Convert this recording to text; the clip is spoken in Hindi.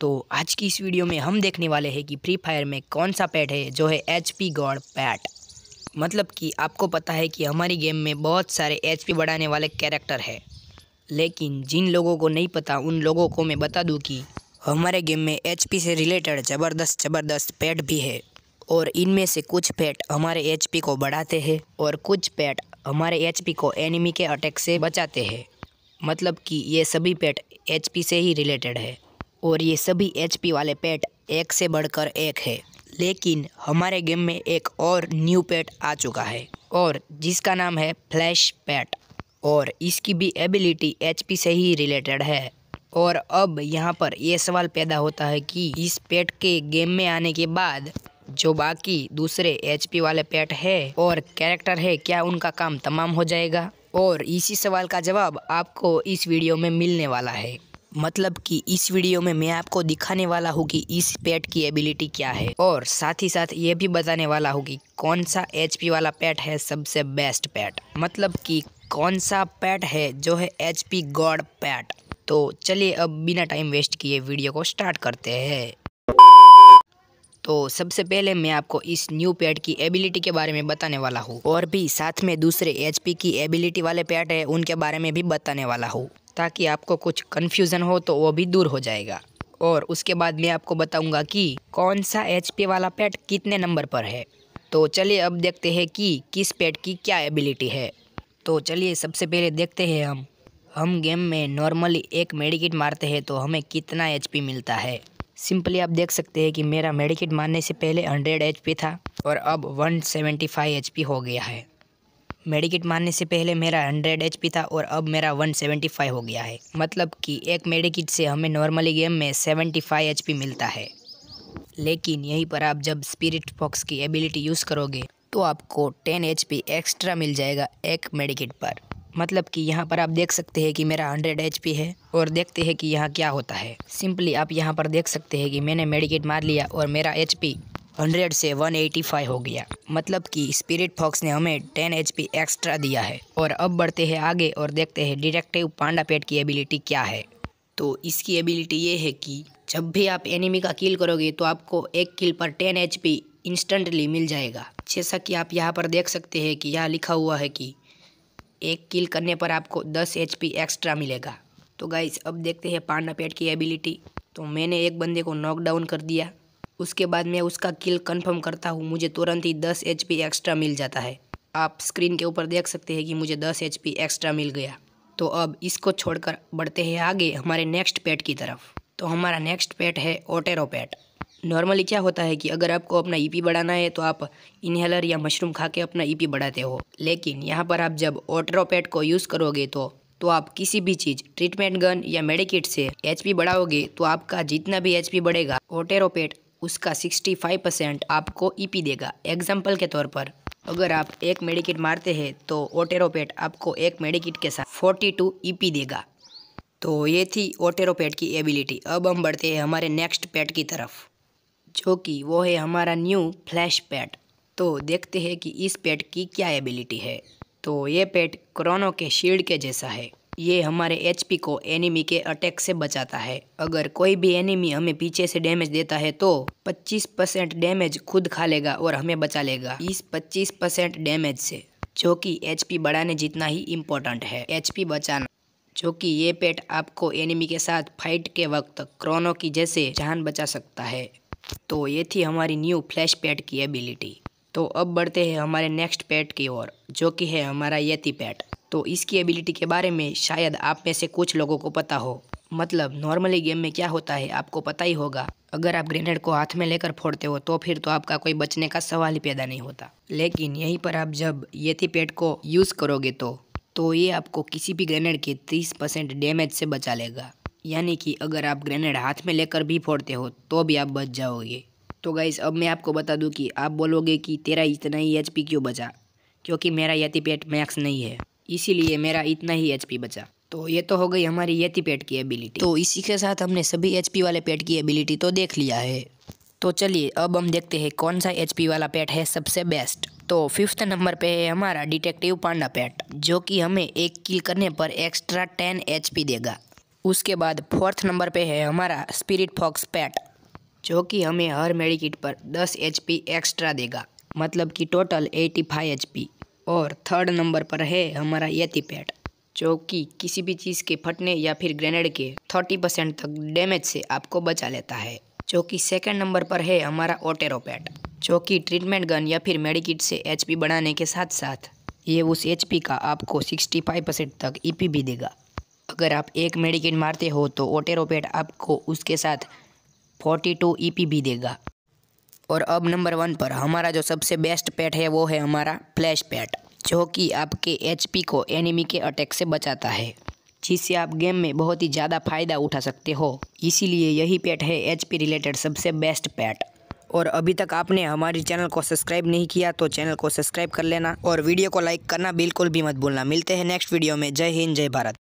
तो आज की इस वीडियो में हम देखने वाले हैं कि फ्री फायर में कौन सा पैट है जो है एच पी गॉड पैट मतलब कि आपको पता है कि हमारी गेम में बहुत सारे एच पी बढ़ाने वाले कैरेक्टर है लेकिन जिन लोगों को नहीं पता उन लोगों को मैं बता दूँ कि हमारे गेम में एच पी से रिलेटेड ज़बरदस्त ज़बरदस्त पैट भी है और इनमें से कुछ पैट हमारे एच पी को बढ़ाते हैं और कुछ पैट हमारे एच पी को एनिमी के अटैक से बचाते हैं मतलब कि ये सभी पैट एच पी से ही रिलेटेड है और ये सभी एचपी वाले पेट एक से बढ़कर एक है लेकिन हमारे गेम में एक और न्यू पेट आ चुका है और जिसका नाम है फ्लैश पैट और इसकी भी एबिलिटी एचपी से ही रिलेटेड है और अब यहाँ पर यह सवाल पैदा होता है कि इस पेट के गेम में आने के बाद जो बाकी दूसरे एचपी वाले पेट है और कैरेक्टर है क्या उनका काम तमाम हो जाएगा और इसी सवाल का जवाब आपको इस वीडियो में मिलने वाला है मतलब कि इस वीडियो में मैं आपको दिखाने वाला हूँ कि इस पेट की एबिलिटी क्या है और साथ ही साथ ये भी बताने वाला हूँ कि कौन सा एच वाला पेट है सबसे बेस्ट पेट मतलब कि कौन सा पेट है जो है एच पी गॉड पैट तो चलिए अब बिना टाइम वेस्ट किए वीडियो को स्टार्ट करते हैं तो सबसे पहले मैं आपको इस न्यू पैड की एबिलिटी के बारे में बताने वाला हूँ और भी साथ में दूसरे एच की एबिलिटी वाले पैड है उनके बारे में भी बताने वाला हूँ ताकि आपको कुछ कन्फ्यूज़न हो तो वो भी दूर हो जाएगा और उसके बाद मैं आपको बताऊंगा कि कौन सा एच वाला पेट कितने नंबर पर है तो चलिए अब देखते हैं कि किस पेट की क्या एबिलिटी है तो चलिए सबसे पहले देखते हैं हम हम गेम में नॉर्मली एक मेडिकिट मारते हैं तो हमें कितना एच मिलता है सिंपली आप देख सकते हैं कि मेरा मेडिकेट मारने से पहले हंड्रेड एच था और अब वन एच हो गया है मेडिकिट मारने से पहले मेरा हंड्रेड एच था और अब मेरा वन सेवेंटी फाइव हो गया है मतलब कि एक मेडिकिट से हमें नॉर्मली गेम में सेवेंटी फाइव एच मिलता है लेकिन यहीं पर आप जब स्पिरिट फॉक्स की एबिलिटी यूज़ करोगे तो आपको टेन एच एक्स्ट्रा मिल जाएगा एक मेडिकिट पर मतलब कि यहाँ पर आप देख सकते हैं कि मेरा हंड्रेड एच है और देखते हैं कि यहाँ क्या होता है सिंपली आप यहाँ पर देख सकते हैं कि मैंने मेडिकेट मार लिया और मेरा एच हंड्रेड से वन एटी फाइव हो गया मतलब कि स्पिरिट फॉक्स ने हमें टेन एच पी एक्स्ट्रा दिया है और अब बढ़ते हैं आगे और देखते हैं डिटेक्टिव पांडा पेट की एबिलिटी क्या है तो इसकी एबिलिटी ये है कि जब भी आप एनिमी का किल करोगे तो आपको एक किल पर टेन एच पी इंस्टेंटली मिल जाएगा जैसा कि आप यहाँ पर देख सकते हैं कि यहाँ लिखा हुआ है कि एक किल करने पर आपको दस एच पी एक्स्ट्रा मिलेगा तो गाइज अब देखते हैं पांडा पेट की एबिलिटी तो मैंने एक बंदे को नॉकडाउन कर दिया उसके बाद मैं उसका किल कंफर्म करता हूँ मुझे तुरंत ही दस एच एक्स्ट्रा मिल जाता है आप स्क्रीन के ऊपर देख सकते हैं कि मुझे दस एच एक्स्ट्रा मिल गया तो अब इसको छोड़कर बढ़ते हैं आगे हमारे नेक्स्ट पेट की तरफ तो हमारा नेक्स्ट पेट है ओटेरो पेट नॉर्मली क्या होता है कि अगर आपको अपना ईपी e बढ़ाना है तो आप इन्हेलर या मशरूम खा के अपना ईपी e बढ़ाते हो लेकिन यहाँ पर आप जब पेट को यूज़ करोगे तो तो आप किसी भी चीज़ ट्रीटमेंट गन या मेडिकेट से एचपी बढ़ाओगे तो आपका जितना भी एचपी बढ़ेगा ओटेरोपेट उसका 65 परसेंट आपको ईपी e देगा एग्जाम्पल के तौर पर अगर आप एक मेडिकिट मारते हैं तो ओटेरोपेट आपको एक मेडिकिट के साथ 42 ईपी e देगा तो ये थी ओटेरोपेट की एबिलिटी अब हम बढ़ते हैं हमारे नेक्स्ट पेट की तरफ जो कि वो है हमारा न्यू फ्लैश पैट तो देखते हैं कि इस पेट की क्या एबिलिटी है तो ये पेट क्रोनो के शील्ड के जैसा है ये हमारे एच को एनिमी के अटैक से बचाता है अगर कोई भी एनिमी हमें पीछे से डैमेज देता है तो 25 परसेंट डैमेज खुद खा लेगा और हमें बचा लेगा इस 25 परसेंट डैमेज से जो कि एच बढ़ाने जितना ही इम्पोर्टेंट है एच बचाना जो कि ये पेट आपको एनिमी के साथ फाइट के वक्त क्रोनो की जैसे जान बचा सकता है तो ये थी हमारी न्यू फ्लैश पैट की एबिलिटी तो अब बढ़ते हैं हमारे नेक्स्ट पैट की ओर जो कि है हमारा यति पैट तो इसकी एबिलिटी के बारे में शायद आप में से कुछ लोगों को पता हो मतलब नॉर्मली गेम में क्या होता है आपको पता ही होगा अगर आप ग्रेनेड को हाथ में लेकर फोड़ते हो तो फिर तो आपका कोई बचने का सवाल ही पैदा नहीं होता लेकिन यहीं पर आप जब येथी पेट को यूज़ करोगे तो तो ये आपको किसी भी ग्रेनेड के 30 परसेंट डैमेज से बचा लेगा यानी कि अगर आप ग्रेनेड हाथ में लेकर भी फोड़ते हो तो भी आप बच जाओगे तो गाइज अब मैं आपको बता दूँ कि आप बोलोगे कि तेरा इतना ही एच क्यों बचा क्योंकि मेरा यति पेट मैक्स नहीं है इसीलिए मेरा इतना ही एच बचा तो ये तो हो गई हमारी यति पेट की एबिलिटी तो इसी के साथ हमने सभी एच वाले पेट की एबिलिटी तो देख लिया है तो चलिए अब हम देखते हैं कौन सा एच वाला पेट है सबसे बेस्ट तो फिफ्थ नंबर पे है हमारा डिटेक्टिव पांडा पेट जो कि हमें एक किल करने पर एक्स्ट्रा टेन एच देगा उसके बाद फोर्थ नंबर पे है हमारा स्पिरिट फॉक्स पैट जो कि हमें हर मेडिकिट पर 10 एच एक्स्ट्रा देगा मतलब कि टोटल 85 एच और थर्ड नंबर पर है हमारा यति पैड जो कि किसी भी चीज़ के फटने या फिर ग्रेनेड के 30 परसेंट तक डैमेज से आपको बचा लेता है जो कि सेकेंड नंबर पर है हमारा ओटेरो पैड जो कि ट्रीटमेंट गन या फिर मेडिकिट से एच बढ़ाने के साथ साथ ये उस एच का आपको सिक्सटी परसेंट तक ई e भी देगा अगर आप एक मेडिकेट मारते हो तो ओटेरोपेट आपको उसके साथ 42 ईपी e भी देगा और अब नंबर वन पर हमारा जो सबसे बेस्ट पैट है वो है हमारा फ्लैश पैट जो कि आपके एचपी को एनिमी के अटैक से बचाता है जिससे आप गेम में बहुत ही ज़्यादा फ़ायदा उठा सकते हो इसीलिए यही पैट है एचपी रिलेटेड सबसे बेस्ट पैट और अभी तक आपने हमारे चैनल को सब्सक्राइब नहीं किया तो चैनल को सब्सक्राइब कर लेना और वीडियो को लाइक करना बिल्कुल भी मत भूलना मिलते हैं नेक्स्ट वीडियो में जय हिंद जय भारत